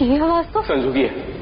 ये आवाज तो संजू की है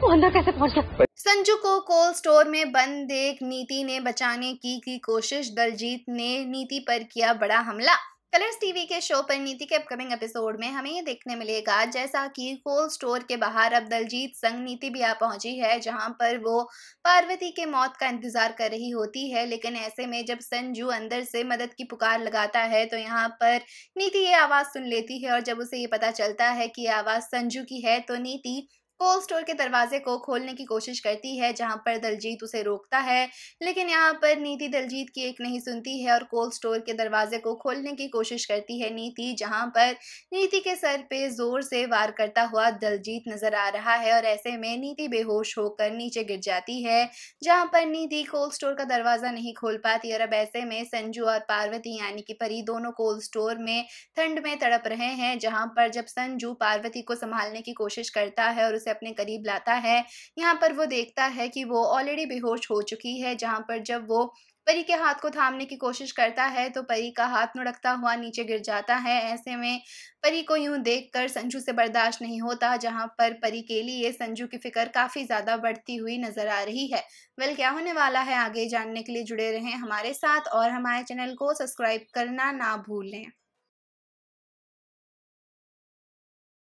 वो अंदर कैसे पहुंच गया संजू को कोल स्टोर में बंद देख नीति ने बचाने की की कोशिश दलजीत ने नीति पर किया बड़ा हमला कलर्स टीवी के शो परिणीति के अपकमिंग एपिसोड में हमें ये देखने मिलेगा जैसा कि कोल स्टोर के बाहर अब दलजीत संग नीति भी आ पहुंची है जहां पर वो पार्वती के मौत का इंतजार कर रही होती है लेकिन ऐसे में जब संजू अंदर से मदद की पुकार लगाता है तो यहाँ पर नीति ये आवाज़ सुन लेती है और जब उसे ये पता चलता है कि ये आवाज़ संजू की है तो नीति कोल स्टोर के दरवाजे को खोलने की कोशिश करती है जहां पर दलजीत उसे रोकता है लेकिन यहाँ पर नीति दलजीत की एक नहीं सुनती है और कोल स्टोर के दरवाजे को खोलने की कोशिश करती है नीति जहाँ पर नीति के सर पे जोर से वार करता हुआ दलजीत नजर आ रहा है और ऐसे में नीति बेहोश होकर नीचे गिर जाती है जहाँ पर नीति कोल स्टोर का दरवाजा नहीं खोल पाती और अब ऐसे में संजू और पार्वती यानी कि परी दोनों कोल स्टोर में ठंड में तड़प रहे हैं जहाँ पर जब संजू पार्वती को संभालने की कोशिश करता है और उसे अपने करीब लाता है यहाँ पर वो देखता है कि वो ऑलरेडी बेहोश हो चुकी है जहाँ पर जब वो परी के हाथ को थामने की कोशिश करता है तो परी का हाथ लुढ़कता हुआ नीचे गिर जाता है ऐसे में परी को यूं देखकर संजू से बर्दाश्त नहीं होता जहां पर परी के लिए संजू की फिक्र काफ़ी ज़्यादा बढ़ती हुई नज़र आ रही है वेल क्या होने वाला है आगे जानने के लिए जुड़े रहें हमारे साथ और हमारे चैनल को सब्सक्राइब करना ना भूलें